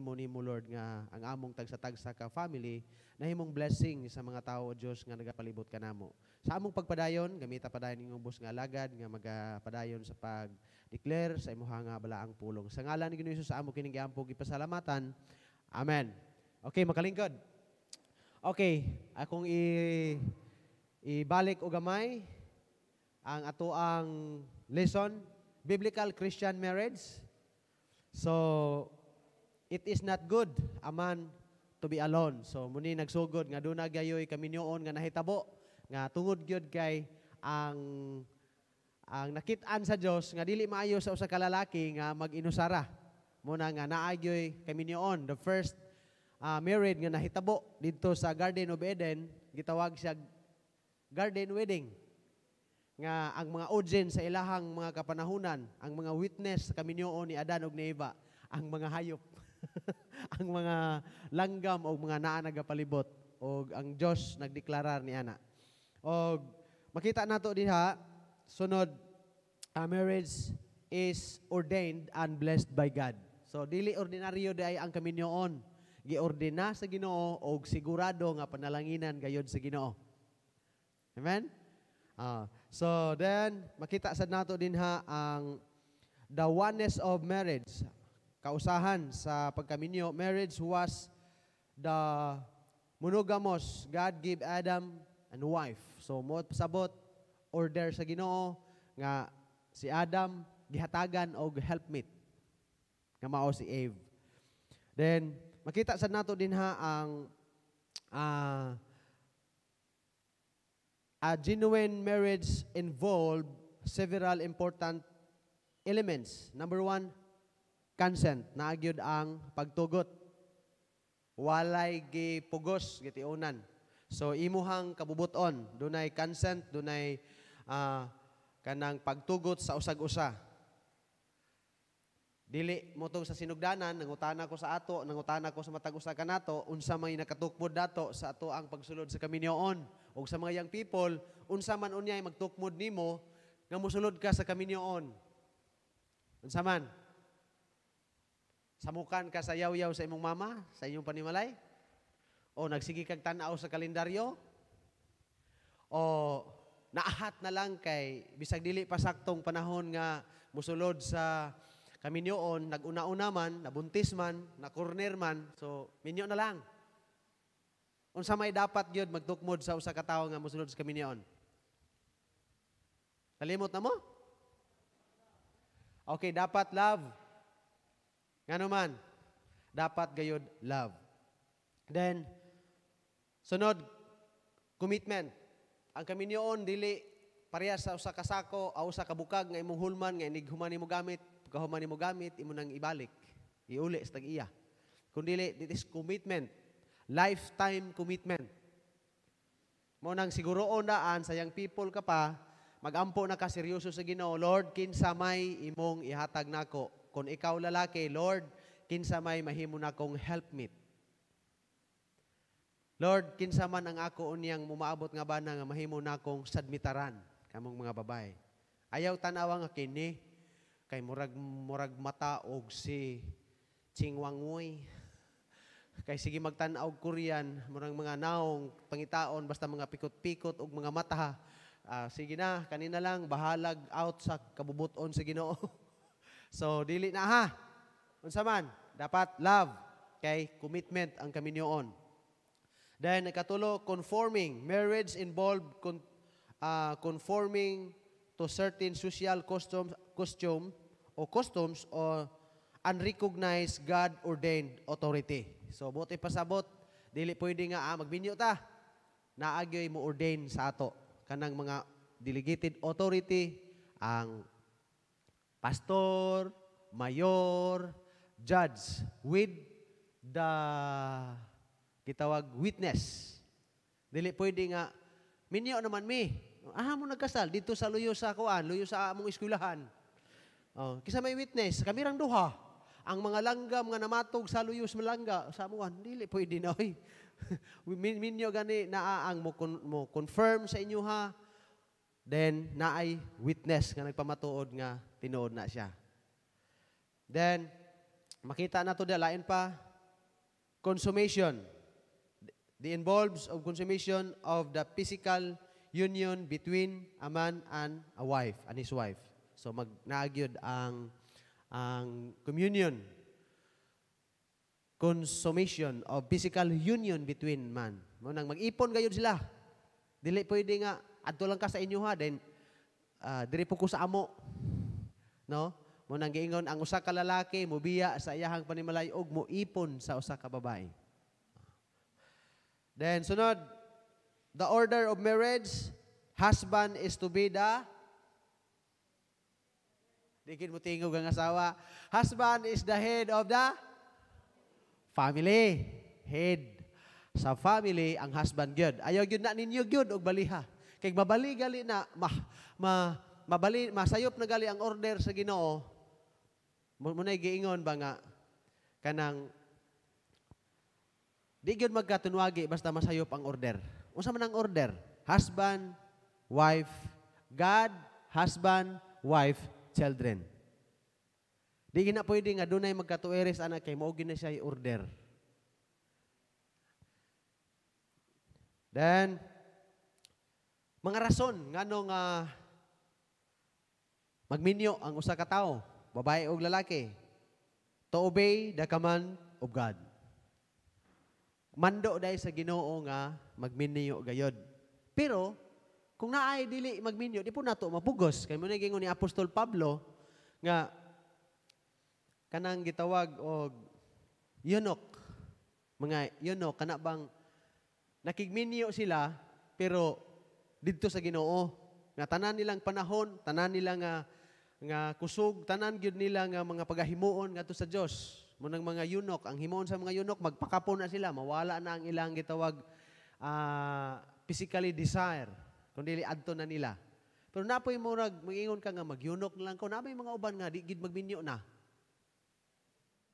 mo mo Lord nga ang among tagsa-tagsa ka family nahimong blessing sa mga tao o Dios nga nagapalibot kanamo. Sa among pagpadayon gamita padayon ning bus nga alagad nga magapadayon sa pag declare sa imuha balaang pulong. Sa ngalan ni Ginoo Hesus sa amo kining giampog gipasalamatan. Amen. Okay, makalingkod. Okay, akong i ibalik og gamay ang ato ang lesson Biblical Christian Marriage. So, it is not good a man to be alone. So muni nagsugod nga duna gayoy kami niyoon nga nahitabo nga tungod gyud kay ang ang nakit-an sa Dios nga dili maayo sa usa ka lalaki nga maginusara. Muna nga naagyoy kami niyoon the first uh, married nga nahitabo didto sa Garden of Eden gitawag siya Garden Wedding nga ang mga audience sa ilahang mga kapanahunan, ang mga witness sa kaminyoon ni Adan ug ni Eva, ang mga hayop ang mga langgam o mga naa palibot o ang Diyos nagdeklarar ni ana. O makita nato diha sunod a marriage is ordained and blessed by God. So dili ordinaryo day ang kaminyoon. Giordina sa Ginoo og sigurado nga panalanginan gayod sa Ginoo. Amen. Uh, so then makita sad nato dinha ang the oneness of marriage kausahan sa pagkaminyo, marriage was the monogamous God gave Adam and wife. So mo sabot order sa Ginoo nga si Adam gihatagan og helpmeet nga mao si Eve. Then makita sa nato din ha ang uh, a genuine marriage involved several important elements. Number one, consent na ang pagtugot. Walay gi pugos gitiunan. So imuhang kabubuton dunay consent, dunay uh, kanang pagtugot sa usag-usa. Dili mo tong sa sinugdanan, nangutana ko sa ato, nangutana ko sa matag usa kanato, unsa may nakatukmod dato sa ato ang pagsulod sa kaminyoon og sa mga young people, unsa man unyay magtukmod nimo nga mosulod ka sa kaminyoon. Unsa man? Samukan ka sa yaw-yaw sa imong mama, sa inyong panimalay? O nagsige kag tan-aw sa kalendaryo? O naahat na lang kay bisag dili pa saktong panahon nga musulod sa kami niyoon, naguna-una man, nabuntis man, nakurner man, so minyo na lang. Unsa may dapat gyud magtukmod sa usa ka tawo nga musulod sa kami niyoon? Kalimot na mo? Okay, dapat love nga naman, dapat gayod love. Then, sunod, commitment. Ang kami niyon, dili, pareha sa usa kasako, sako, usa kabukag, nga imong hulman, nga inighuman nimo gamit, pagkahuman nimo gamit, imo nang ibalik. Iuli sa tag-iya. Kung dili, it is commitment. Lifetime commitment. Mo nang siguro daan sa young people ka pa, magampo na ka seryoso sa Ginoo, Lord, kinsa may imong ihatag nako kung ikaw lalaki, Lord, kinsa may mahimo na kong help me. Lord, kinsa man ang ako unyang mumaabot nga ba nga mahimo na kong sadmitaran kamong mga babay. Ayaw tanawa nga kini kay murag murag mata og si Chingwangwoy. Kay sige magtanaw aw Korean, murang mga naong pangitaon basta mga pikot-pikot og mga mata. Uh, sige na, kanina lang bahalag out sa kabubuton sa Ginoo. So, dili na ha. Unsa man, dapat love. Okay? Commitment ang kami niyoon. Then, nakatulo, conforming. Marriage involved con, uh, conforming to certain social customs, costume o customs or unrecognized God-ordained authority. So, buti pasabot, dili pwede nga ah, magbinyo ta. Naagyoy mo ordain sa ato kanang mga delegated authority ang pastor, mayor, judge with the gitawag witness. Dili pwede nga minyo naman mi. Aha mo nagkasal dito sa luyo sa kuan, luyo sa among eskwelahan. Oh, kisa may witness, kami rang duha. Ang mga langgam nga namatog sa luyo sa langga, sa amuan, dili pwede na oy. minyo gani naa ang mo, mo confirm sa inyo ha Then, naay witness nga nagpamatuod nga tinuod na siya. Then, makita na to lain pa, consummation. The involves of consummation of the physical union between a man and a wife, and his wife. So, magnaagyod ang, ang communion. Consummation of physical union between man. Mo nang mag-ipon gayud sila. Dili pwede nga adto lang ka sa inyo ha then uh, diri po ko sa amo. No? Mo nang giingon ang usa ka lalaki mobiya sa iyahang panimalay og moipon sa usa ka babae. Then sunod, the order of marriage, husband is to be the Dikit mo tingog ang asawa. Husband is the head of the family. Head. Sa family, ang husband gyud. Ayaw gyud na ninyo gyud og baliha. Kay mabali gali na, ma, ma, mabali, masayop na gali ang order sa ginoo, muna'y giingon ba nga, kanang, di gyud magkatunwagi basta masayop ang order. Unsa man ang order? Husband, wife, God, husband, wife, children. Di na pwede nga dunay magkatueres anak kay mao na siya order. Then mga rason nga nung magminyo ang usa ka tawo, babae o lalaki, to obey the command of God. Mando dahil sa ginoo nga magminyo gayod. Pero, kung naay dili magminyo, di po nato mapugos. Kaya mo nagingon ni Apostol Pablo, nga, kanang gitawag og yunok. Mga yunok, kana bang nakigminyo sila, pero didto sa Ginoo nga tanan nilang panahon, tanan nila nga nga kusog, tanan gyud nila nga mga pagahimuon ngadto sa Dios. Munang mga yunok, ang himuon sa mga yunok magpakapon na sila, mawala na ang ilang gitawag uh, physically desire, kundi adto na nila. Pero napoy mo nag mangingon ka nga magyunok na lang ko, na mga uban nga di gid magminyo na.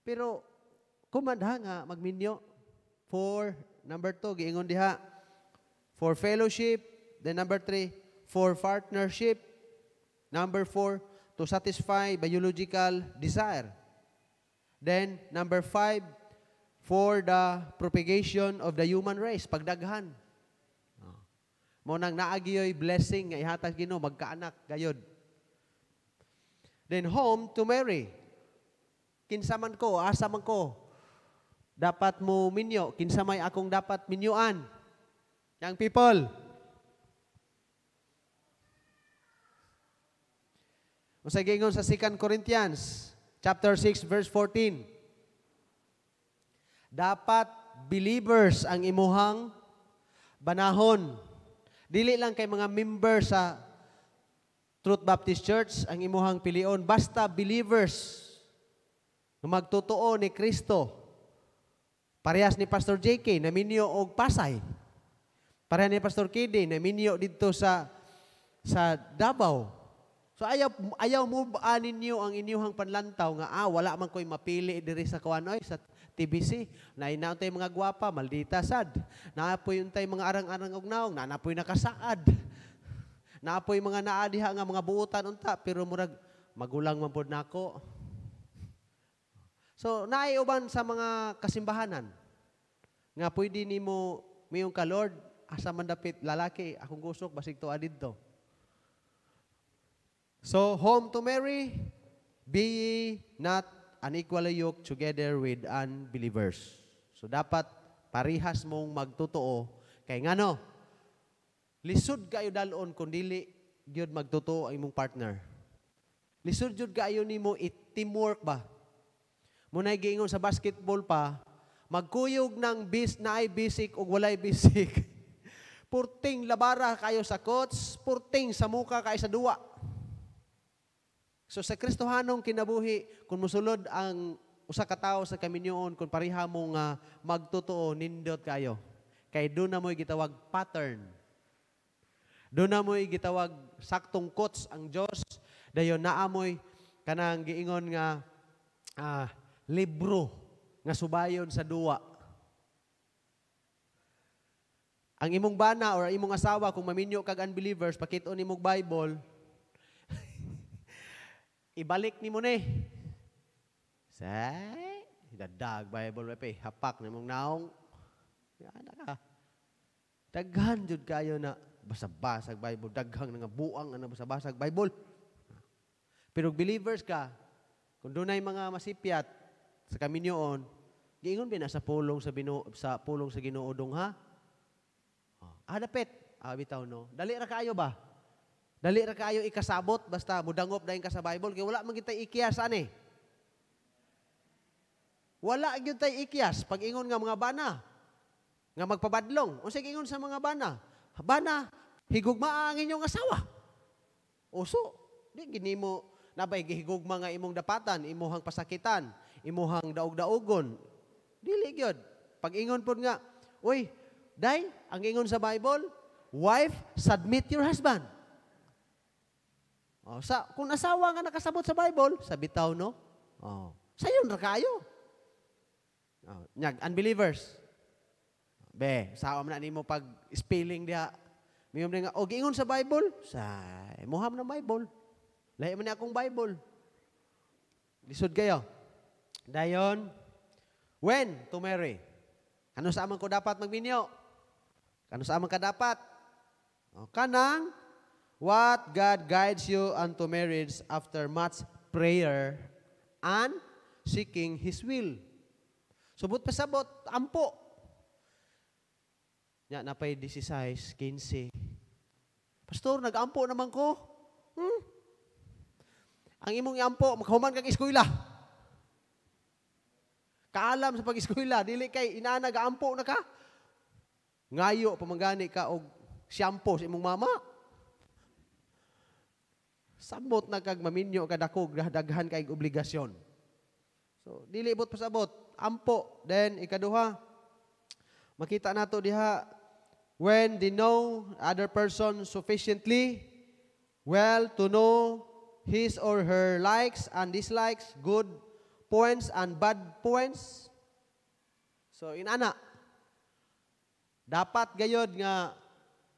Pero kumanda nga magminyo for number 2 giingon diha for fellowship Then number three, for partnership. Number four, to satisfy biological desire. Then number five, for the propagation of the human race, pagdaghan. Ah. Mo nang naagiyoy blessing nga ihatag Ginoo magkaanak gayod. Then home to Mary. Kinsaman ko, asa man ko, dapat mo minyo, kinsa akong dapat minyuan. Young people, Usa gingon sa 2 Corinthians chapter 6 verse 14. Dapat believers ang imuhang banahon. Dili lang kay mga member sa Truth Baptist Church ang imuhang pilion basta believers nga magtotoo ni Kristo. Parehas ni Pastor JK na minyo og Pasay. Parehas ni Pastor KD na minyo didto sa sa Davao. So ayaw, ayaw mo baanin niyo ang inyuhang panlantaw nga ah, wala man ko'y mapili diri sa kuanoy sa TBC. Na inaantay mga gwapa, maldita sad. Naapoy untay mga arang-arang og naong, nanapoy nakasaad. Naapoy mga naadiha nga mga buutan unta pero murag magulang man pod nako. So naiuban sa mga kasimbahanan nga pwede nimo miyong ka Lord asa man dapit lalaki akong gusok basig tuwa didto. So, home to Mary, be ye not unequally yoked together with unbelievers. So, dapat parihas mong magtotoo. Kay ngano, lisod kayo dalon kung dili gyud magtotoo ang imong partner. Lisod jud kayo nimo i-teamwork ba? Munay giingon sa basketball pa, magkuyog ng bis na ay bisik o walay bisik. purting labara kayo sa coach, purting sa muka kayo sa duwa. So sa Kristohanong kinabuhi, kung musulod ang usa ka tawo sa kaminyoon kung pareha mong nga ah, magtotoo nindot kayo. Kay do na mo'y gitawag pattern. Do na mo'y gitawag saktong kots ang Dios dayon naamoy kanang giingon nga ah, libro nga subayon sa duwa. Ang imong bana or imong asawa kung maminyo kag unbelievers, pakit-on imong Bible, ibalik ni mo ni. Say, dadag Bible wepe, hapak na mong naong. Yana ka. Daghan jud kayo na basabasag Bible, daghang nga buang na basabasag Bible. Pero believers ka, kung dunay mga masipyat sa kami kaminyoon, giingon ba sa pulong sa binu, sa pulong sa Ginoo dong ha? Ah, dapit. Ah, bitaw no. Dali ra kayo ba? Dali ra kayo ikasabot basta mudangop dayon ka sa Bible kay wala man gitay ikiyas ani. Wala gyud tay ikiyas pag ingon nga mga bana nga magpabadlong. Unsa ingon sa mga bana? Bana, higugma ang inyong asawa. Uso. di ginimo nabay gihigugma nga imong dapatan, imuhang pasakitan, imuhang daog-daogon. Dili gyud. Pag ingon pud nga, uy, day, ang ingon sa Bible, wife, submit your husband. Oh, sa, kung asawa nga nakasabot sa Bible, sa bitaw, no? Oh, sa ra kayo. Oh, nyag, unbelievers. Be, saom na nimo pag spelling diha. Mayom nga, og ingon sa Bible, sa muham na Bible. Lahi man akong Bible. Lisod kayo. Dayon, when to marry? Ano sa amang ko dapat magminyo? Ano sa amang ka dapat? O, oh, kanang What God guides you unto marriage after much prayer and seeking His will. Subot pa sabot, ampo. Nya, napay 16, 15. Pastor, nag-ampo naman ko. Hmm? Ang imong iampo, maghuman kag eskwela. Kaalam sa pag-eskwela, dili kay ina nag-ampo na ka. Ngayo pamangani ka og shampoo sa imong mama. Sabot na kag maminyo kadakog daghan kay obligasyon. So dili bot pasabot, ampo. Then ikaduha, makita nato diha when they know other person sufficiently well to know his or her likes and dislikes, good points and bad points. So in ana, dapat gayod nga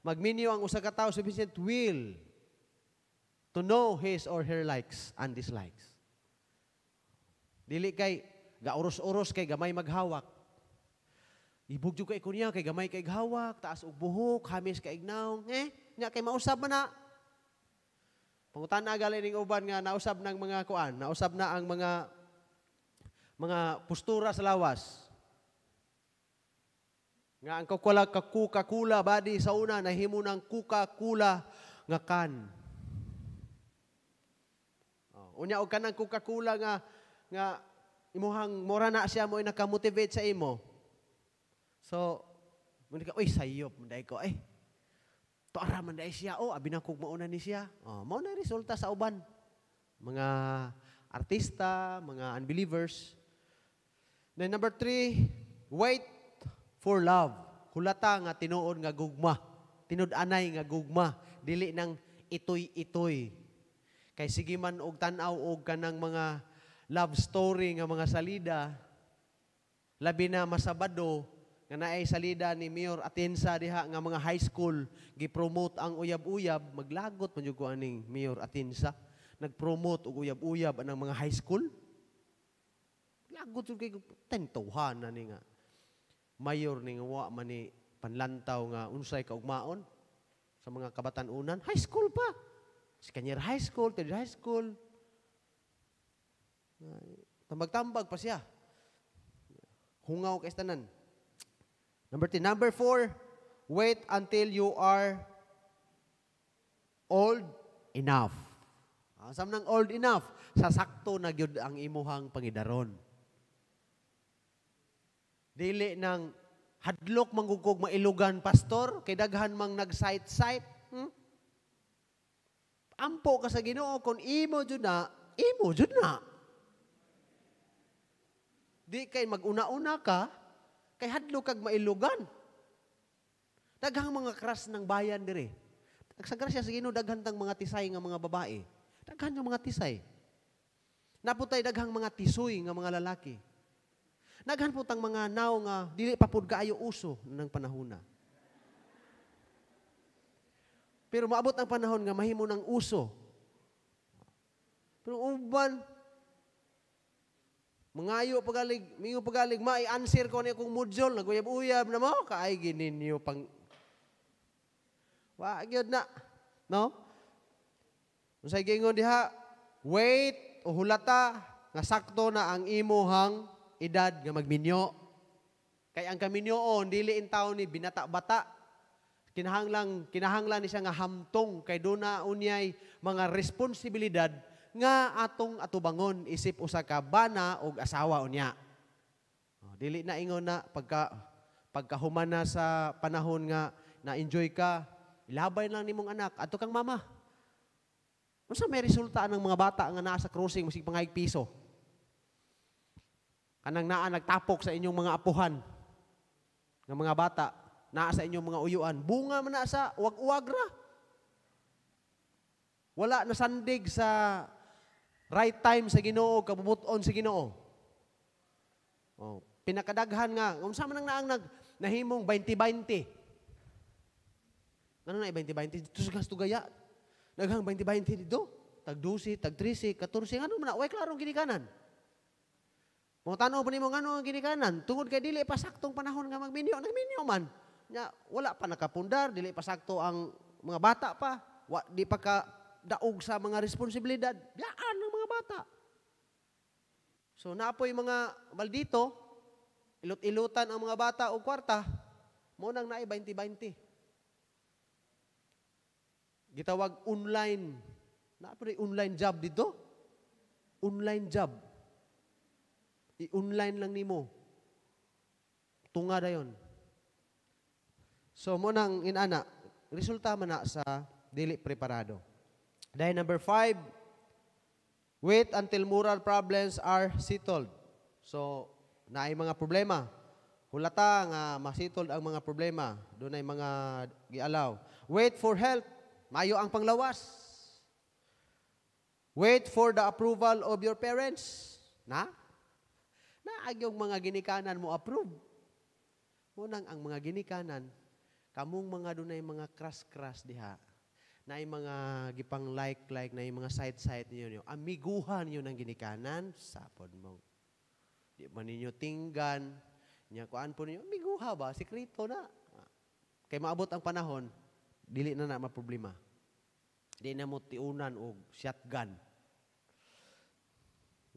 magminyo ang usa ka tawo sufficient will to know his or her likes and dislikes. Dili kay gauros-uros kay gamay maghawak. Ibugjog kay kunya kay gamay kay hawak, taas og buhok, hamis kay ignaw, eh, nya kay mausab man na. Pangutan na galing ning uban nga nausab nang mga kuan, nausab na ang mga mga postura sa lawas. Nga ang kakula kakukakula badi sa una nahimo nang kuka-kula nga kan Unya og kanang Coca-Cola nga nga imuhang mora na siya mo ay nakamotivate sa imo. So, muna ka, uy, sayop, manday ko, eh. Tuara manday siya, oh, abi na mauna ni siya. Oh, mao na resulta sa uban. Mga artista, mga unbelievers. Then number three, wait for love. Hulata nga tinuod nga gugma. Tinud-anay nga gugma. Dili nang itoy-itoy. Kay sige man og tan-aw og kanang mga love story nga mga salida, labi na masabado, nga naay salida ni Mayor Atienza diha nga mga high school, gipromote ang uyab-uyab, maglagot man ko aning Mayor Atensa, nagpromote og uyab-uyab ang mga high school. Lagot jud kay tentuhan na nga. Mayor ning wa man ni panlantaw nga unsay kaugmaon sa mga kabataan unan, high school pa. Second high school, third high school. Tambag-tambag pa siya. Hungaw kay tanan. Number three. Number four, wait until you are old enough. Ah, sam nang old enough, sa sakto na gyud ang imuhang pangidaron. Dili nang hadlok mangugog mailugan pastor kay daghan mang nag sight sight Ampo ka sa Ginoo kon imo jud na, imo jud na. Di kay maguna-una ka kay hadlo kag mailugan. Daghang mga kras ng bayan dire. Nagsagra siya sa Ginoo daghan mga tisay nga mga babae. Daghan yung mga tisay. Naputay daghang mga tisoy nga mga lalaki. Naghan po mga naw nga dili pa pud kaayo uso ng panahuna. Pero maabot ang panahon nga mahimo ng uso. Pero uban, mangayo pagalig, mingo pagalig, mai-answer ko ni kung module, naguyab-uyab na mo, kaay gininyo pang... Wag na. No? Unsay gingon diha, wait o hulata nga sakto na ang imuhang edad nga magminyo. Kay ang kaminyoon dili in taon ni binata-bata kinahanglang kinahanglan ni siya nga hamtong kay do na unyay mga responsibilidad nga atong atubangon isip usa ka bana og asawa unya. Oh, dili na ingon na pagka pagkahuman na sa panahon nga na-enjoy ka, ilabay lang nimong anak adto kang mama. Unsa may resulta ng mga bata nga naa sa crossing musig pangayig piso? Kanang naa nagtapok sa inyong mga apuhan ng mga bata naa sa inyong mga uyuan. Bunga man na sa wag-uwag ra. Wala na sandig sa right time sa Ginoo, kabubuton sa Ginoo. Oh, pinakadaghan nga, unsa man ang naang nag nahimong 20-20. Ano na 20-20? Tusgas tugaya. Naghang 20-20 dito. Tag 12, tag 13, 14, ano man na, way klarong ginikanan. Mo tanong pa nimo ngano ang ginikanan, tungod kay dili pa saktong panahon nga magminyo, nagminyo man nya wala pa nakapundar, dili pa sakto ang mga bata pa, wa, di pa ka daog sa mga responsibilidad, biyaan ang mga bata. So naapoy mga baldito ilut-ilutan ang mga bata o kwarta, mo nang naay 20-20. Gitawag online. Naapoy online job dito. Online job. I-online lang nimo. Tunga dayon. So, mo nang inana, resulta man na sa dili preparado. Dahil number five, wait until moral problems are settled. So, naay mga problema. Hulata nga masitold ang mga problema. Doon ay mga gialaw. Wait for help. Mayo ang panglawas. Wait for the approval of your parents. Na? Na agyong mga ginikanan mo approve. Munang ang mga ginikanan Kamong mga dunay mga crush-crush diha, na yung mga gipang like-like, na yung mga side-side ninyo, amiguhan niyo nang ginikanan, sapod mo. Di man ninyo tinggan, nya kuan po ninyo, amiguha ba? sikreto na. Kay maabot ang panahon, dili na na maproblema. Di na mo tiunan og shotgun.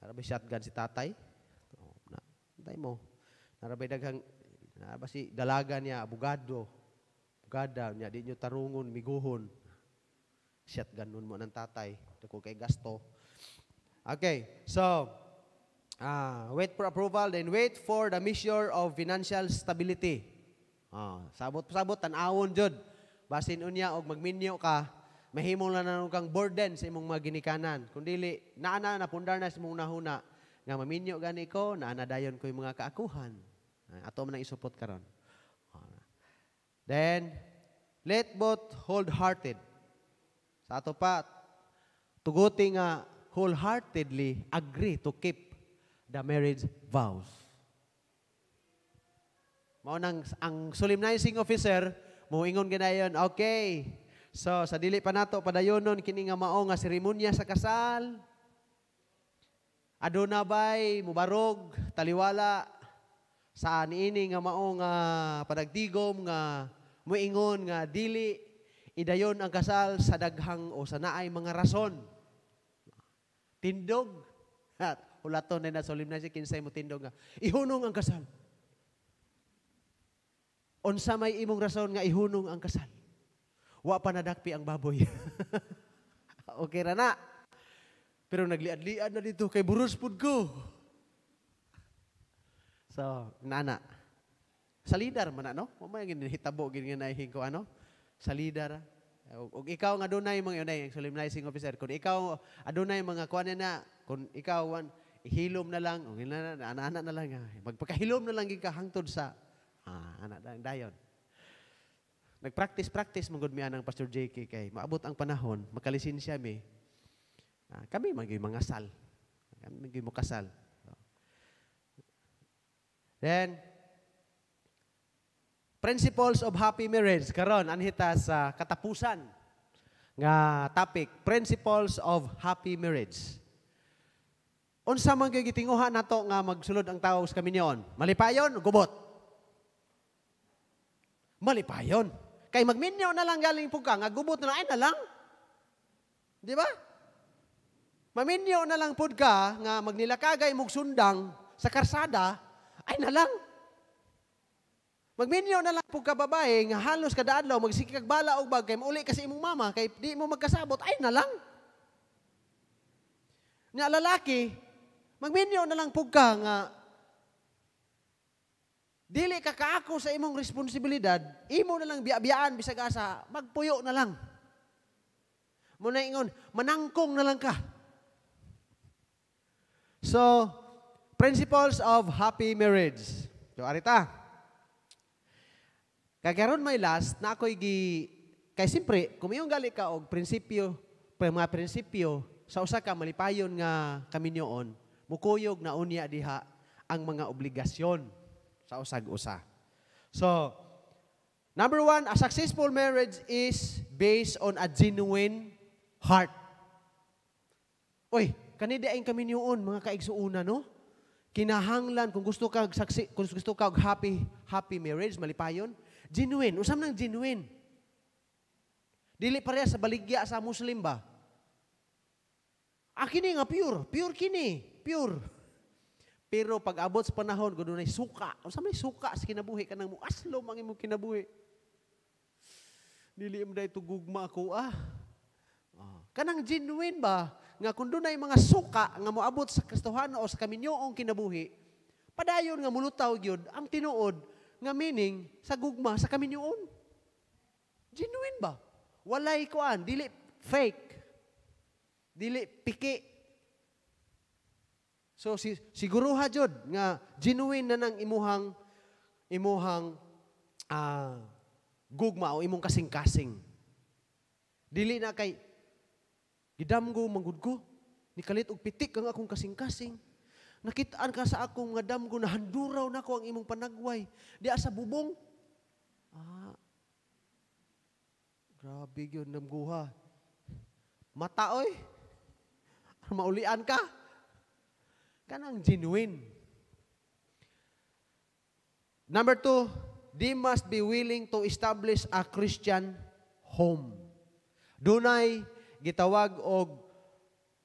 Narabay shotgun si tatay. Oh, na, mo. Narabay daghang, narabay si dalaga niya, abogado kada, nya di nyo tarungon, miguhon. siat ganun mo ng tatay. ko kay gasto. Okay, so, ah, wait for approval, then wait for the measure of financial stability. Ah, sabot-sabot, tanawon jud. Basin unya, og magminyo ka, mahimong lang na kang burden sa imong mga ginikanan. Kung dili, naana na pundar na sa imong nahuna. Nga maminyo gani ko, naana dayon ko yung mga kaakuhan. Ah, ato man ang isupot karon. Then, let both wholehearted. Sa ato pa, tuguti nga wholeheartedly agree to keep the marriage vows. Mao nang ang solemnizing officer muingon ganayon, okay. So sa dili pa nato padayonon kini nga mao nga seremonya sa kasal. Aduna bay mubarog taliwala sa ini nga mao nga padagtigom nga moingon nga dili idayon ang kasal sa daghang o sa naay mga rason. Tindog. At hulaton na nasulim na si kinsay mo tindog nga. Ihunong ang kasal. Unsa may imong rason nga ihunong ang kasal. Wa pa nadakpi ang baboy. okay ra na. Pero nagliad-liad na dito kay burus pud ko. So, nana. Sa leader man ano? Mamaya hitabo, gid nga ihing ko ano? Sa leader. Ug ikaw nga dunay mga unay ang solemnizing officer kun ikaw adunay mga kuan na kun ikaw wan ihilom na lang ug ana ana na lang ah, magpakahilom na lang gid ka hangtod sa ah, ana dayon. Nagpractice practice mong gud ang Pastor JK kay maabot ang panahon makalisin siya mi. Ah, kami magi mga sal. Kami magi mo kasal. Then Principles of Happy Marriage. Karon, anhita sa katapusan nga topic, Principles of Happy Marriage. Unsa man kay gitinguha nato nga magsulod ang tao sa kaminyon? Malipayon, gubot. Malipayon. Kay magminyo na lang galing pugka nga gubot na lang ay na lang. Di ba? Maminyo na lang pud ka nga magnilakagay mugsundang sa karsada ay na lang. Magminyo na lang po ka babae, nga halos kada adlaw, magsikag bala o bag, kay mauli kasi imong mama, kay di mo magkasabot, ay na lang. Nga lalaki, magminyo na lang pugka nga, dili ka kaako sa imong responsibilidad, imo na lang biya-biyaan bisag asa, magpuyo na lang. Mo na ingon, manangkong na lang ka. So, principles of happy marriage. So, arita. Kagaron may last, na ako'y gi... Kay simpre, kung iyong gali ka og prinsipyo, pre mga prinsipyo, sa usa ka malipayon nga kaminyoon, mukuyog na unya diha ang mga obligasyon sa usag-usa. So, number one, a successful marriage is based on a genuine heart. Uy, kanida ang kaminyoon, mga kaigsuuna, no? Kinahanglan, kung gusto ka, kung gusto ka happy, happy marriage, malipayon, Genuine. Usam nang genuine. Dili pareha sa baligya sa Muslim ba? Ah, nga pure. Pure kini. Pure. Pero pag abot sa panahon, kung doon suka. Usam may suka sa kinabuhi ka ng mo. Aslo mang imong kinabuhi. Dili mo dahil tugugma ako ah. ah. Kanang genuine ba? Nga kung doon mga suka nga moabot sa Kristohano o sa kaminyoong kinabuhi, padayon nga mulutaw gyud ang tinuod nga meaning sa gugma sa kaminyoon. Genuine ba? Walay kuan, dili fake. Dili piki. So si siguro ha jud nga genuine na nang imuhang imuhang uh, gugma o imong kasing-kasing. Dili na kay gidamgo mangud ko nikalit og pitik ang akong kasing-kasing. Nakitaan ka sa akong mga damgo na handuraw na ko ang imong panagway. Di asa bubong. Ah, grabe yun, namguha. Mata, oy. Ano, maulian ka. Kanang genuine. Number two, they must be willing to establish a Christian home. Dunay gitawag og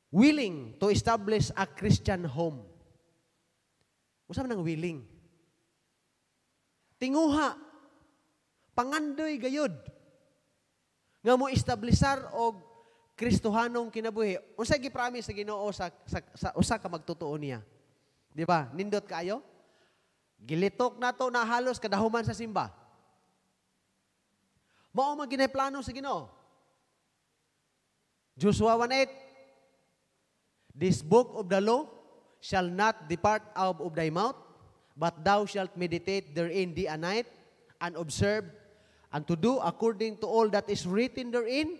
willing to establish a Christian home. Usa man ang willing. Tinguha. Pangandoy gayod. Nga mo establisar og Kristohanong kinabuhi. Unsa gi-promise sa Ginoo sa, sa, sa usa ka magtotoo niya. Di ba? Nindot kaayo? Gilitok na to na halos kadahuman sa simba. Mao man ginay plano sa Ginoo. Joshua 1:8 This book of the law shall not depart out of thy mouth, but thou shalt meditate therein day and night, and observe, and to do according to all that is written therein,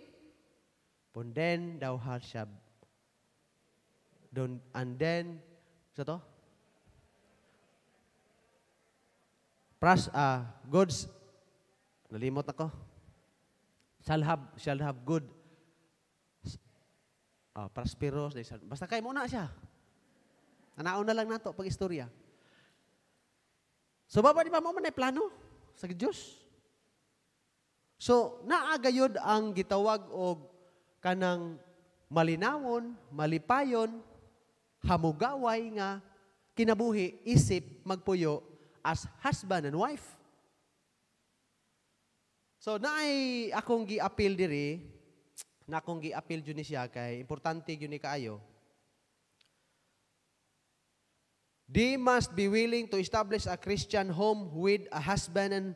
for then thou shalt don and then sa to pras uh, goods nalimot ako shall have shall have good uh, prosperous basta kay mo na siya Anaon na lang nato pag istorya. So baba di ba mo man plano sa Dios? So naagayod ang gitawag og kanang malinawon, malipayon, hamugaway nga kinabuhi isip magpuyo as husband and wife. So naay akong gi-appeal diri, na akong gi-appeal jud ni siya kay importante gyud ni kaayo They must be willing to establish a Christian home with a husband and,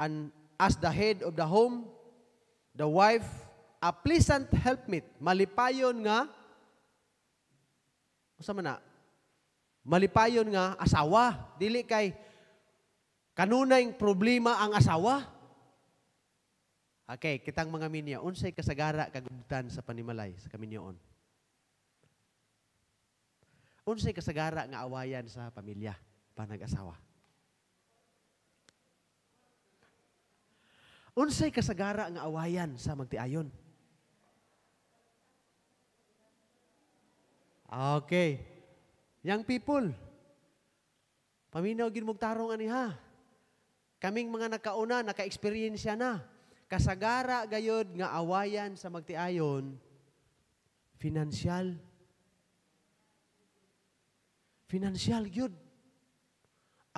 and as the head of the home, the wife, a pleasant helpmate. Malipayon nga, sa na, malipayon nga asawa. Dili kay kanunayng problema ang asawa. Okay, kitang mga minya, unsay kasagara kagubtan sa panimalay sa kaminyoon. Unsay kasagara nga awayan sa pamilya, panag-asawa? Unsay kasagara nga awayan sa magtiayon? Okay. Young people, paminaw gid mugtarong ani ha. Kaming mga nakauna, naka-experience na. Kasagara gayod nga awayan sa magtiayon, financial Financial yun.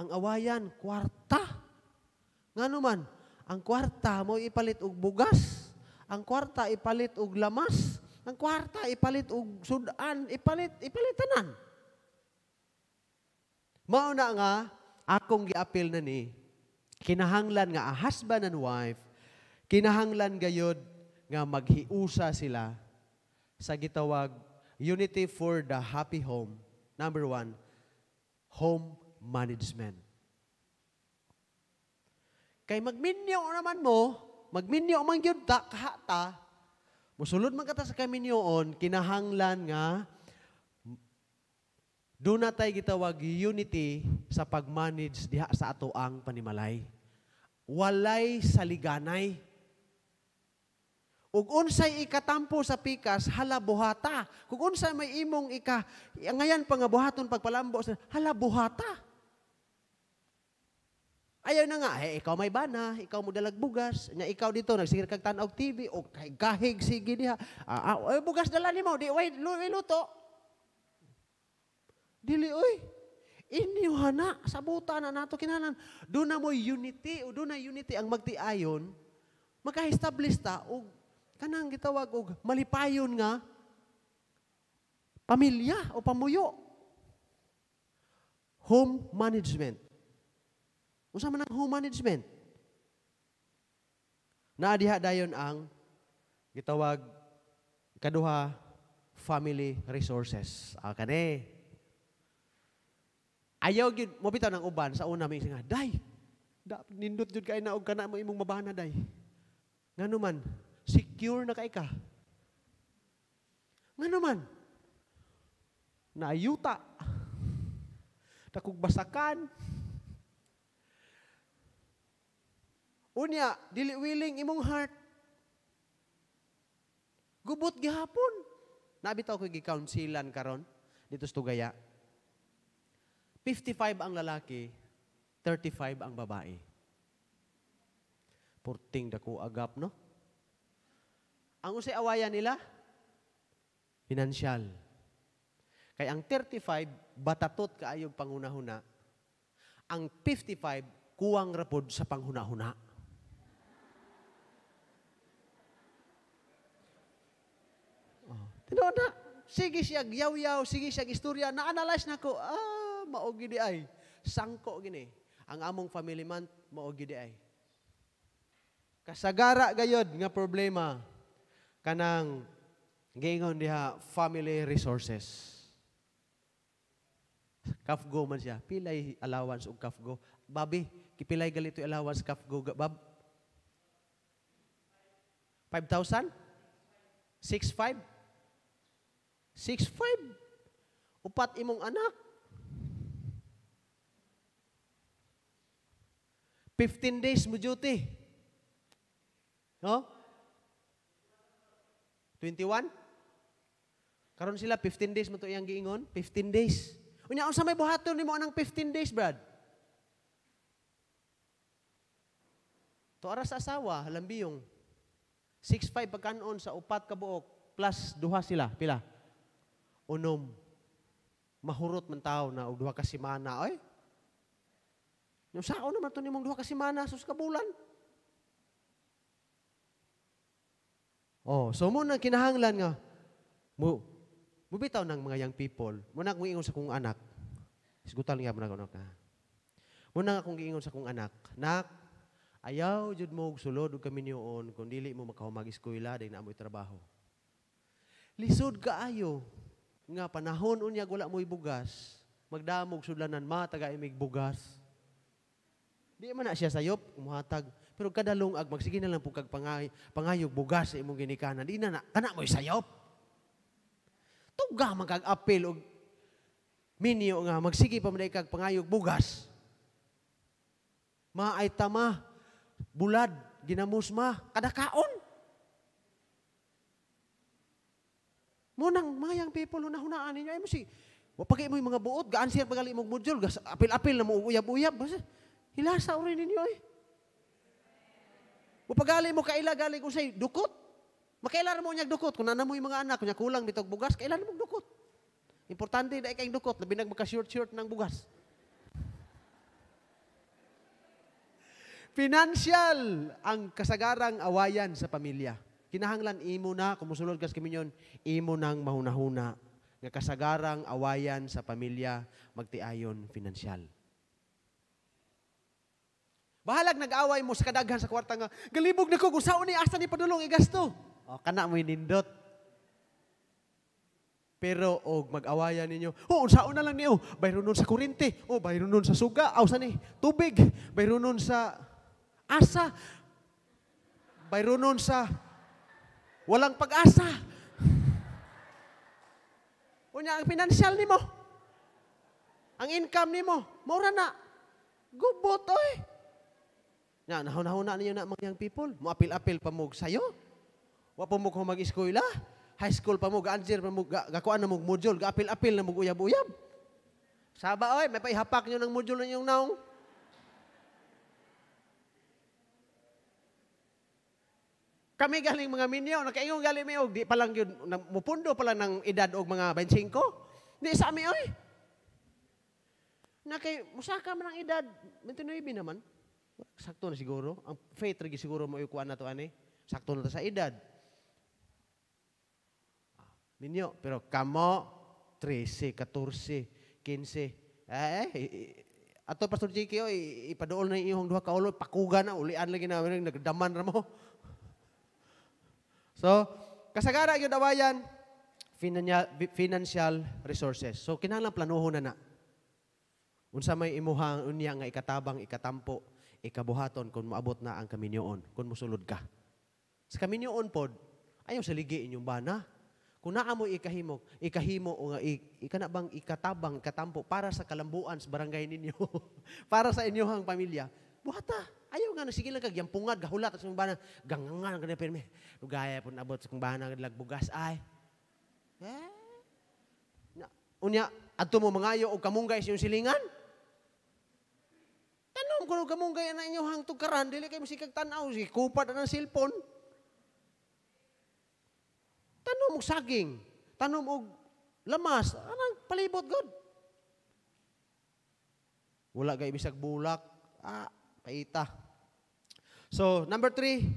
Ang awayan, kwarta. Nga naman, ang kwarta mo ipalit og bugas. Ang kwarta ipalit og lamas. Ang kwarta ipalit og sudan. Ipalit, ipalitanan. Mauna nga, akong giapil na ni, kinahanglan nga a husband and wife, kinahanglan gayod nga maghiusa sila sa gitawag Unity for the Happy Home. Number one, home management. Kay magminyo naman mo, magminyo man gyud ta kahata, musulod man kata sa kaminyoon, kinahanglan nga do na tay gitawag unity sa pagmanage diha sa ato ang panimalay. Walay saliganay. Ug unsay ikatampo sa pikas, hala buhata. Kung unsay may imong ika, ngayon pa nga buhaton pagpalambo, hala buhata. Ayaw na nga, eh, ikaw may bana, ikaw mo dalag bugas, nya ikaw dito, nagsigir kag tanaw TV, o kay gahig sige diha. Ah, ah, oy, bugas dala nimo, di way luto. Dili oy. Inyo hana, sabuta na nato kinalan, Do na mo unity, o do na unity ang magtiayon, maka-establish ta og kanang gitawag og malipayon nga pamilya o pamuyo. Home management. Unsa man ang home management? Naadiha dayon ang gitawag kaduha family resources. Ah, kani. Ayaw gyud mo bitaw ng uban sa una may nga, day. Da, nindot jud kay na og kana mo imong mabana day. man, Secure na kay ka. Nga naman, naayuta, nakugbasakan, Unya, dili willing imong heart. Gubot gihapon. Nabitaw ko gi-counselan karon dito sa 55 ang lalaki, 35 ang babae. Porting dako agap, no? Ang usay awayan nila? Financial. Kaya ang 35, batatot kaayog panghunahuna. Ang 55, kuwang rapod sa panghunahuna. Oh, Tinoon na. Sige siya yaw-yaw, sige siya istorya. Na-analyze na ko, ah, maogi di ay. Sangko gini. Ang among family man, maogi di ay. Kasagara gayod nga problema kanang giingon diha family resources. Kafgo man siya, pilay allowance og kafgo. Babi, kipilay galito allowance kafgo bab. 5,000? 6,5? 6,5? Upat imong anak. 15 days mo duty. No? 21? Karon sila 15 days mo to iyang giingon, 15 days. Unya unsa may buhaton ni mo anang 15 days, Brad? To aras asawa, lambiyong 6-5 pagkanon sa upat kabuok plus duha sila, pila? Unom. Mahurot man taw na duha ka semana, oy. Yung sao naman to nimong duha ka semana sus kabulan. bulan. Oh, so mo na kinahanglan nga mo mubitaw ng mga young people, mo na akong ingon sa kong anak. Isgutan nga mo na kuno ka. Mo na akong ingon sa kong anak, nak ayaw jud mo og sulod og kami niyoon kun dili mo makahumag eskwela dahil na mo'y trabaho. Lisod kaayo nga panahon unya wala mo ibugas, magdamog sudlanan ma taga imig bugas. Di man na siya sayop, kumuhatag pero kadalong ag magsige na lang po kag pangay, pangayog bugas sa imong ginikanan. Di na kana mo sayop. Tuga man kag apil og minyo nga magsige pa man kag pangayog bugas. Maay tama bulad ginamusma kada kaon. Munang mayang people na hunaan ninyo ay mo si Wapagay mo yung mga buot, gaan siya pagali mong module, apil-apil na mo uyab-uyab. Hilasa o rin ninyo eh. Mupagali mo kaila galing say dukot. Makailan mo niya dukot kun nanamoy mga anak kunya kulang bitog bugas kailan mo dukot. Importante dai kay dukot labi nag maka short short ng bugas. Financial ang kasagarang awayan sa pamilya. Kinahanglan imo na kumusulod kas kaminyon imo nang mahunahuna nga kasagarang awayan sa pamilya magtiayon financial. Bahalag nag-away mo sa kadaghan sa kwarta nga, galibog na ko, kung saan ni asa ni padulong igasto. O, oh, kana mo inindot. Pero, og mag-awayan ninyo, o, oh, saan na lang niyo, bayro nun sa kurinte, o, oh, bayro nun sa suga, o, sa ni, tubig, bayro nun sa asa, bayro nun sa walang pag-asa. Unya, ang financial ni mo, ang income ni mo, mura na, gubot, oy. Eh. Nya nahuna-huna niyo na mga young people, moapil-apil pa mo sayo. Wa pa mo mag eskwela high school pa mo, gaanjir pa mo, ga, gakuan na mo module, ga apil apil na mo uyab-uyab. Saba, oy, may paihapak nyo ng module na yung naong. Kami galing mga minyo, nakaingong galing may og, di palang yun, mupundo pala ng edad og mga 25. Di sa amin, oy. Nakay, musaka man ang edad, 29 naman. Sakto na siguro. Ang faith rigi siguro mo ikuan na to ani. Sakto na to sa edad. Ah, ninyo, pero kamo 13, 14, 15. Eh, ato Pastor JK, oh, ipadool na iyong duha kaulo, pakuga na, ulian lagi na, nagdaman na mo. So, kasagara yung dawayan, financial financial resources. So, kinahanglan planuhon na na. Unsa may imuhang unya nga ikatabang, ikatampo, ikabuhaton kung maabot na ang kaminyoon, kung musulod ka. Sa kaminyoon pod, ayaw saligiin inyong bana. Kung naa mo ikahimo, ikahimo o ikana bang ikatabang, katampo para sa kalambuan sa barangay ninyo, para sa inyong pamilya, buhata. Ayaw nga na, sige lang kag, yampungad, gahulat, sa bana, gangangan, ganyan, pirmi, lugaya po nabot sa bana, lagbugas, ay. Eh? Unya, adto mo mangayo o kamunggay sa iyong silingan? kung kung kamong gaya na inyo hang tugkaran, dili kayo masikag tanaw, si kupad na ng cellphone. Tanom og saging, tanom og lamas, anang palibot god. Wala gay bisag bulak, ah, paita. So, number three,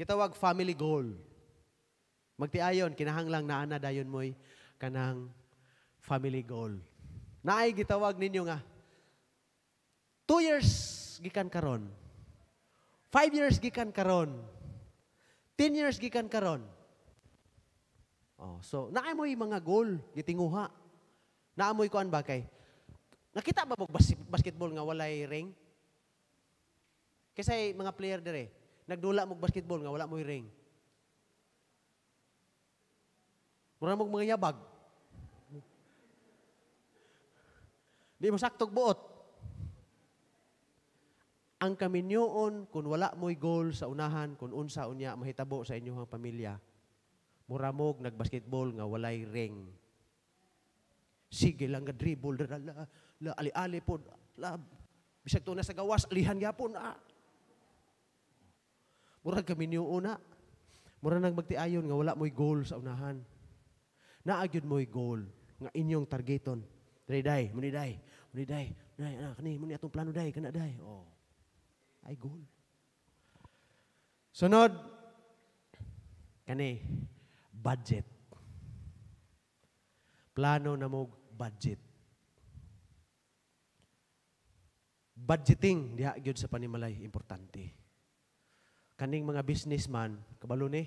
gitawag family goal. Magtiayon, kinahanglang naana dayon mo'y kanang family goal. Naay gitawag ninyo nga, two years gikan karon. Five years gikan karon. Ten years gikan karon. Oh, so naay mo mga goal gitinguha. Naamoy ko an ba kay? Nakita ba mo basketball nga walay ring? Kasi mga player dere, nagdula mo basketball nga wala mo'y ring. Mura mo mga yabag. Di mo saktog buot ang kaminyoon kung wala mo'y goal sa unahan kung unsa unya mahitabo sa inyong pamilya. Muramog nagbasketball nga walay ring. Sige lang nga dribble la, la, la ali-ali pod la bisag to na sa gawas alihan gyapon ah. Murag kaminyoon na. Ah. Mura nang magtiayon nga wala mo'y goal sa unahan. Naagyod mo'y goal nga inyong targeton. Dre day, muniday, muniday, muniday, anak, ah, kani, muni atong plano day, kana day. Oh ay goal. Sunod, kani, budget. Plano na mo budget. Budgeting, diha gyud sa panimalay, importante. Kaning mga businessman, kabalo ni,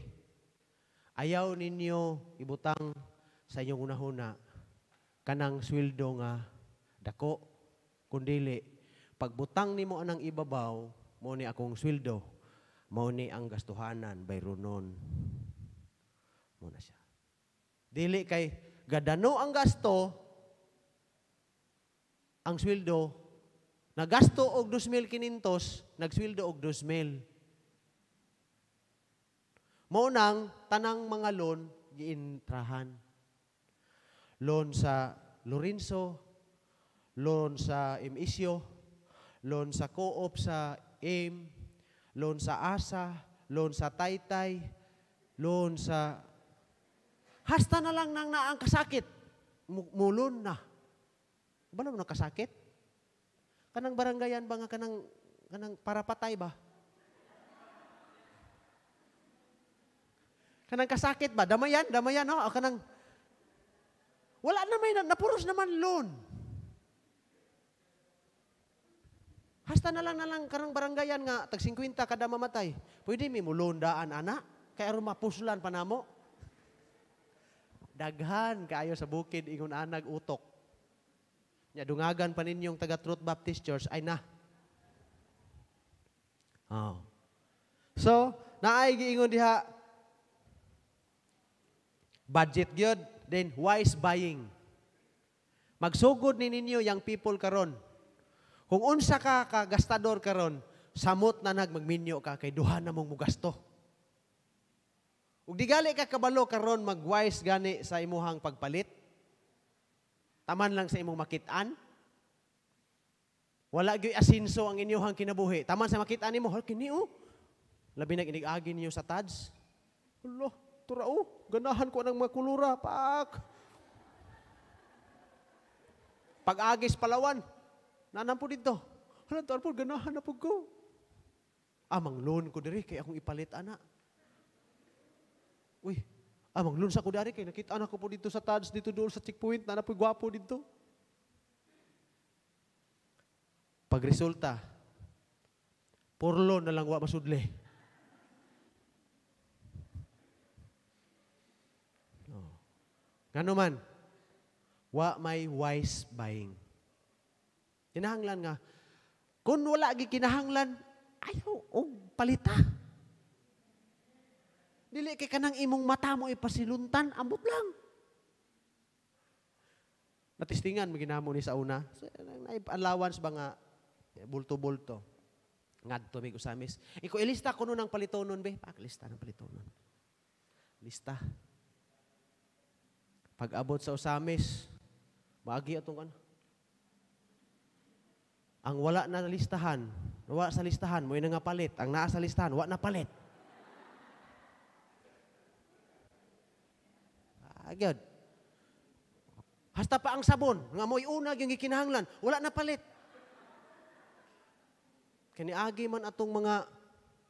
ayaw ninyo ibutang sa inyong unahuna kanang sweldo nga dako kundili pagbutang nimo anang ibabaw Mao ni akong sweldo. Mao ni ang gastuhanan bayronon. Mo na siya. Dili kay gadano ang gasto ang sweldo nagasto og 2,500, nagsweldo og 2,000. Mao nang tanang mga loan giintrahan. Loan sa Lorenzo, loan sa Imisio, loan sa co-op sa aim, loan sa asa, loan sa taytay, loan sa... Hasta na lang nang naang kasakit. Mulun na. Ba na kasakit? Kanang barangayan ba nga kanang, kanang para patay ba? Kanang kasakit ba? Damayan, damayan, no? kanang... Wala na may, napuros naman loan. Hasta na lang na lang karang barangayan nga, tag 50 kada mamatay. Pwede mi mulundaan, ana. kay rumapuslan pa panamo. Daghan kaayo sa bukid, ingon anag utok. Nya dungagan pa ninyong taga Truth Baptist Church, ay na. Oh. So, naay giingon diha, budget gyud, then wise buying. Magsugod ni ninyo yang people karon kung unsa ka kagastador karon, samot na nagmagminyo ka kay duha na mong mugasto. Ug digali ka kabalo karon magwise gani sa imuhang pagpalit. Taman lang sa imong makit-an. Wala gyoy asinso ang inyong kinabuhi. Taman sa makit-an nimo, hol kini oh. Labi na inigagi niyo sa tads. Hello, tura oh, ganahan ko ng kulura. pak. Pag-agis palawan, Naanan po dito. Hala, tarpon, ganahan na po ko. Amang loan ko diri, kaya akong ipalit, ana. Uy, amang loan sa ko diri, kaya nakita na ko po dito sa tads, dito doon sa checkpoint, na po gwapo dito. Pagresulta, for loan na lang wa masudli. No. Oh. Nga wa may wise buying. Kinahanglan nga. Kung wala gi kinahanglan, ayaw og palita. Dili kay kanang imong mata mo ipasiluntan, ambot lang. Natistingan mo ginamo ni sa una. So, allowance ba nga eh, bulto-bulto. Ngadto mig usamis. Iko ilista kuno nang palitonon be. Paklista nang palitonon. Lista. Pag abot sa usamis, maagi atong ano? Ang wala na listahan, wala sa listahan, mo na nga palit. Ang naa sa listahan, wala na palit. Agad. Ah, Hasta pa ang sabon, nga mo'y unag yung ikinahanglan, wala na palit. Kaniagi man atong mga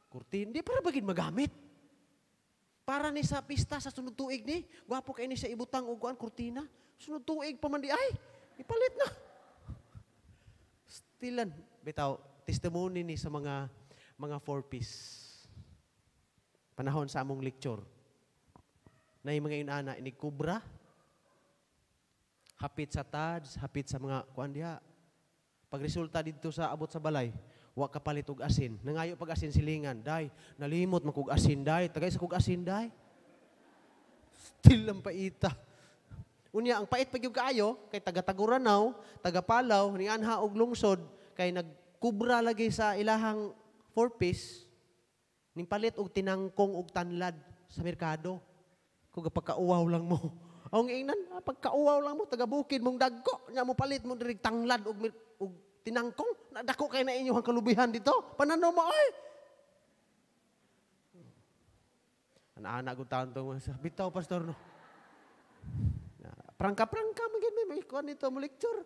kurtin, di para bagin magamit. Para ni sa pista sa sunod tuig ni, gwapo kay ni sa ibutang uguan kurtina, sunod tuig pa man di ay, ipalit na tilan bitaw testimony ni sa mga mga four piece panahon sa among lecture na yung mga inana ini kubra hapit sa tads hapit sa mga kuan diha pagresulta didto sa abot sa balay wa kapalit og asin nangayo pag asin silingan dai nalimot man asin dai tagay sa kug asin dai still ang paita Unya, ang pait pagyug kaayo, kay taga-Taguranaw, taga-Palaw, ni Anha og lungsod, kay nagkubra lagi sa ilahang four-piece, ning palit og tinangkong og tanlad sa merkado. Kung pagkauwaw lang mo. Ang ingnan, ah, pagkauwaw lang mo, taga-bukid mong dagko, nga mo palit mo dirig tanglad og, og tinangkong, nadako kay na inyo ang kalubihan dito. Panano mo, ay! Anaanak ko taon to, bitaw, pastor, no? Prangka-prangka magid may may kuan nito mo lecture.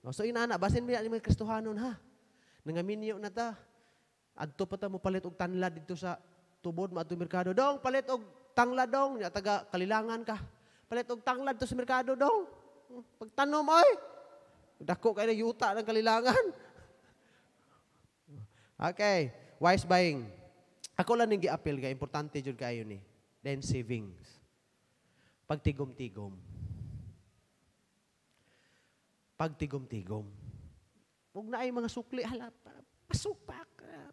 No, so inana basin mi mga Kristohanon ha. Nangaminyo na ta. Adto pa ta mo palit og tanla dito sa tubod maadto merkado dong palit og tanglad dong nya taga kalilangan ka. Palit og tanglad to sa merkado dong. Hmm, pagtanom oy. Dako na yuta ng kalilangan. Okay, wise buying. Ako lang ning giapil ga importante jud kayo ni. Then savings. Pagtigom-tigom pagtigom-tigom. Huwag na ay mga sukli, hala, pasupak,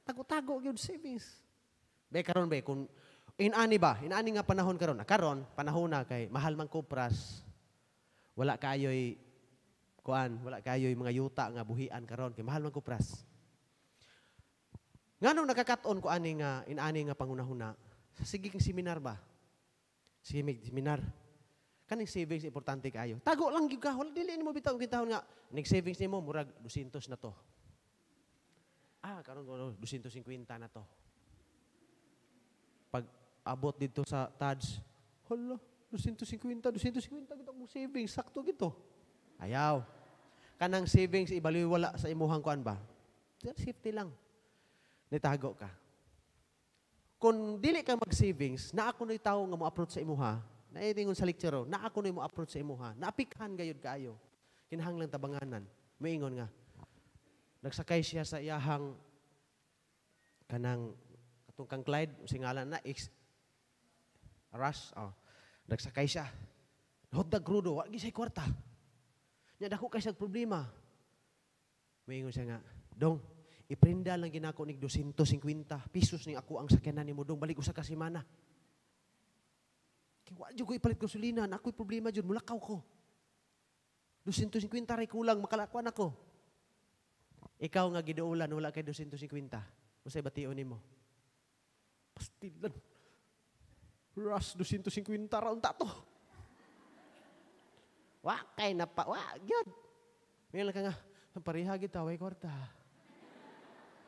tago-tago yun savings. Be, karon be, kung inani ba, inani nga panahon karon, karon panahon na kay mahal man kupras, wala kayo'y kuan, wala kayo'y mga yuta nga buhian karon kay mahal man kupras. Nganong nakakaton ko ani nga inani nga pangunahuna sa sigig seminar ba? Sige, seminar kaning savings importante kayo. Tago lang gyud ka, wala dili nimo bitaw gitahon nga nig savings nimo murag 200 na to. Ah, karon 250 na to. Pag abot dito sa TADS, hala, 250, 250 gito mo savings, sakto gito. Ayaw. Kanang savings ibaliw wala sa imuhang kuan ba? Safety lang. Nitago ka. Kung dili ka mag-savings, na ako na tao nga mo-approach sa imuha, Naitingon sa lecture, na ako na mo approach sa imuha. Naapikhan gayud kaayo. Kinahanglang tabanganan. Moingon nga. Nagsakay siya sa iyahang kanang atong kang Clyde, singala na ex Rush, oh. Nagsakay siya. Hotdog crudo, wag gisay kwarta. Nya dako kay sa problema. Moingon siya nga, "Dong, iprinda lang ginako ni 250 pesos ning ako ang sakyanan ni mo dong balik usa ka semana." Kaya wala ko ipalit gasolina, na ako'y problema dyan, mulakaw ko. 250 ray kulang, makalakuan ako. Ikaw nga giduulan, wala kay 250. Usay ni mo. Pastilan. Ras 250 raon ta to. Wa kay na pa, wa gyud. Ngayon ka nga, pareha kita, way kwarta.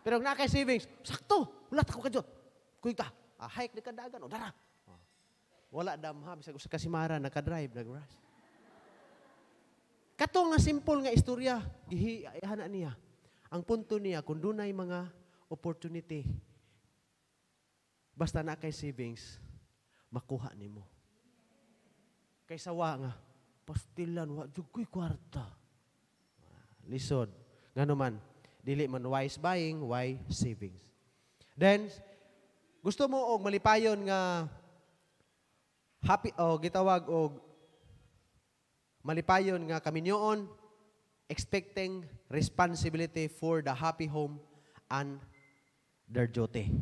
Pero na kay savings, sakto. Wala ta ko kadyo. Kuita, ah, hike ni kadagan o dara. Wala damha, bisag usa ka simara naka-drive nag Kato nga simple nga istorya gihi niya. Ang punto niya kung dunay mga opportunity basta na kay savings makuha nimo. Kaysa wa nga pastilan wa jud kwarta. Lisod. Ngano man dili man wise buying, why savings. Then gusto mo og malipayon nga happy o oh, gitawag og oh, malipayon nga kaminyoon expecting responsibility for the happy home and their duty.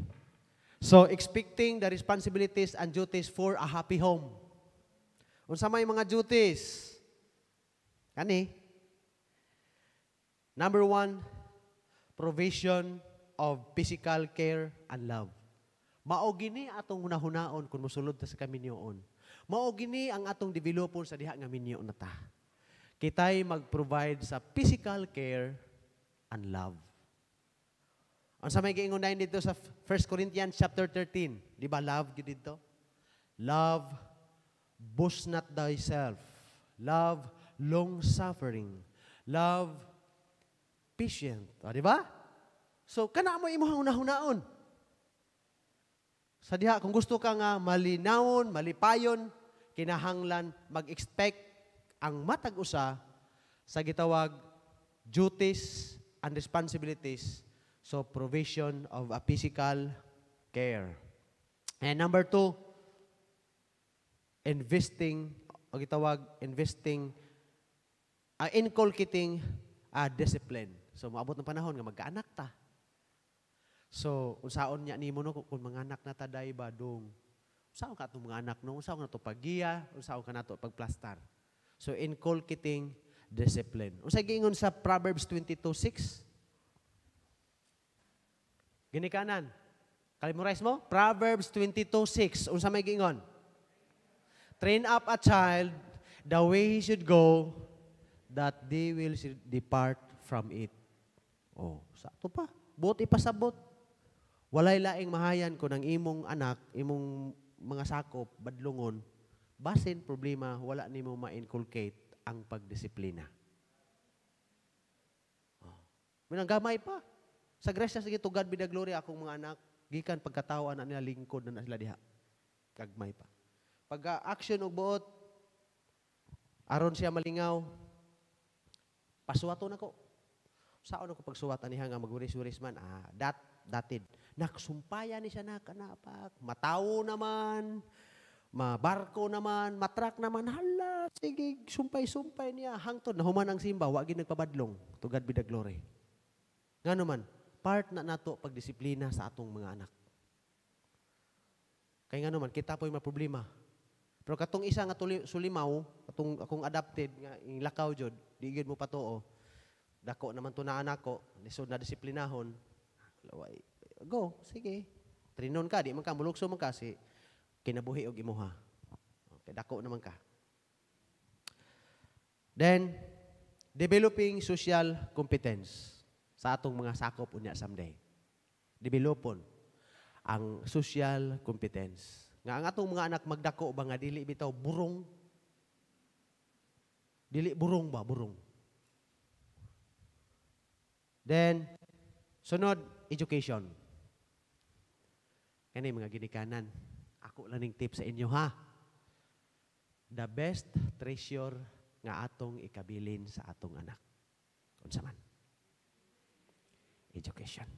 So expecting the responsibilities and duties for a happy home. Unsa may mga duties? Kani? Number one, provision of physical care and love. Mao gini atong nahunaon kung musulod ta sa kami niyoon. Mao gini ang atong developon sa diha nga minyo na ta. Kitay mag-provide sa physical care and love. Ang sa may giingon na dito sa 1 Corinthians chapter 13, di ba love gid dito? Love boast not thyself. Love long suffering. Love patient. O, ah, di ba? So kana mo imong hunahunaon. Sa diha, kung gusto ka nga malinawon, malipayon, kinahanglan mag-expect ang matag usa sa gitawag duties and responsibilities so provision of a physical care. And number two, investing, o gitawag investing, uh, inculcating uh, discipline. So maabot ng panahon nga mag-anak ta. So, usaon niya nimo no kung mga anak na taday badong. Usaon ka to mga anak no, usaon na to paggiya, usaon ka na to pagplastar. So, inculcating discipline. Unsay giingon sa Proverbs 22:6? Gini kanan. Kalimurize mo? Proverbs 22:6. Unsa may giingon? Train up a child the way he should go that they will depart from it. Oh, sakto pa. Buot ipasabot. Walay laing mahayan ko ng imong anak, imong mga sakop, badlungon, basin problema, wala nimo ma-inculcate ang pagdisiplina. Oh. Ah. Minang gamay pa. Sa Gresya, sige, to God be the glory, akong mga anak, gikan pagkatawan na nila, lingkod na, na sila diha. Gagmay pa. Pagka action og buot, aron siya malingaw, pasuwato na ko. Saan ako pagsuwatan niya nga maguris-uris man? Ah, dat, datid. Naksumpayan ni siya na kanapak. matao naman, mabarko naman, matrak naman. Hala, sige, sumpay-sumpay niya. Hangtod, nahuman ang simba, wagin nagpabadlong. To God be the glory. Nga naman, part na nato pagdisiplina sa atong mga anak. Kaya nga naman, kita po yung problema. Pero katong isa nga tuli, sulimaw, katong akong adapted, nga yung lakaw jod, diigid mo pa to, oh. Dako naman to na anak ko, lisod na disiplinahon. Laway, Go, sige. Trinon ka, di man ka, mulukso man ka, si kinabuhi og imuha. Okay, dako naman ka. Then, developing social competence sa atong mga sakop unya someday. Developon ang social competence. Nga ang atong mga anak magdako ba nga dili bitaw burong? Dili burong ba? Burong. Then, sunod, education. Kani mga ginikanan, ako lang ning tip sa inyo ha. The best treasure nga atong ikabilin sa atong anak. Unsa man. Education.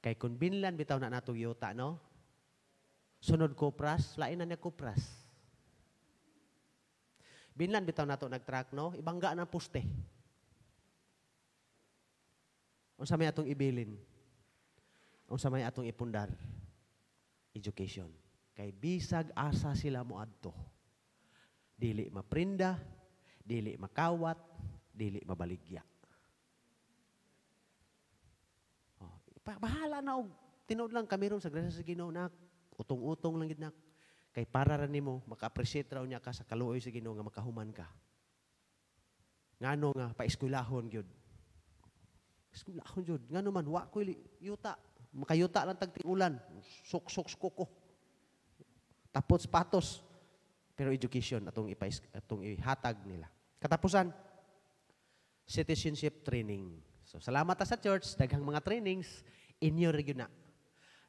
Kay kun binlan bitaw na natong yuta no. Sunod kupras, lain na niya kupras. Binlan bitaw nato nagtrack no, ibangga na puste. Unsa may atong ibilin? unsa may atong ipundar education kay bisag asa sila mo adto dili maprinda dili makawat dili mabaligya oh, bahala na og tinud lang kami ron sa grasya sa Ginoo nak utong-utong lang gid nak kay para ra nimo maka-appreciate raw niya ka sa kaluoy sa Ginoo nga makahuman ka ngano nga paeskulahon gyud eskulahon gyud ngano man wa ko yuta Makayuta ng tagtiulan. Suk, suk, koko. Tapos patos. Pero education atong ipais atong ihatag nila. Katapusan citizenship training. So salamat sa church daghang mga trainings inyo regyo na.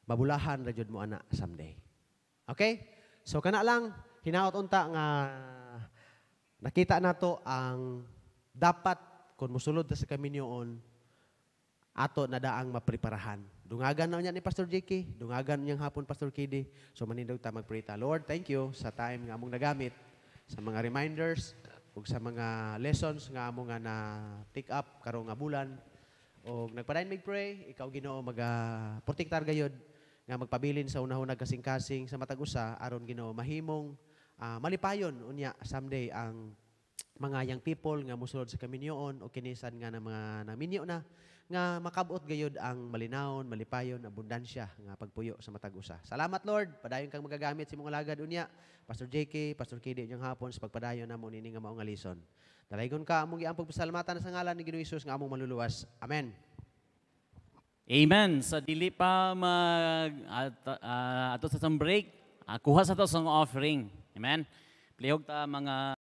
Mabulahan ra mo anak, someday. Okay? So kana lang hinaot unta nga nakita nato ang dapat kung musulod sa kami ato na daang mapreparahan Dungagan na niya ni Pastor JK. Dungagan niyang hapon, Pastor KD. So manindog ta magprita. Lord, thank you sa time nga among nagamit. Sa mga reminders, o sa mga lessons nga among nga na take up karong nga bulan. O nagpadayon mag-pray, ikaw ginoo mag-protektar gayod nga magpabilin sa unahon kasing-kasing sa matag-usa aron ginoo mahimong uh, malipayon unya someday ang mga young people nga musulod sa kaminyoon o kinisan nga ng mga naminyo na nga makabot gayud ang malinawon, malipayon, abundansya nga pagpuyo sa matag usa. Salamat Lord, padayon kang magagamit si mong lagad unya, Pastor JK, Pastor KD unyang hapon sa pagpadayon namo nini nga maong alison. lison. Dalaygon ka among giang pagpasalamatan sa ngalan ni Ginoo Hesus nga among maluluwas. Amen. Amen. Sa dili pa mag at, uh, ato sa break, uh, kuha sa to sang offering. Amen. Plihog ta mga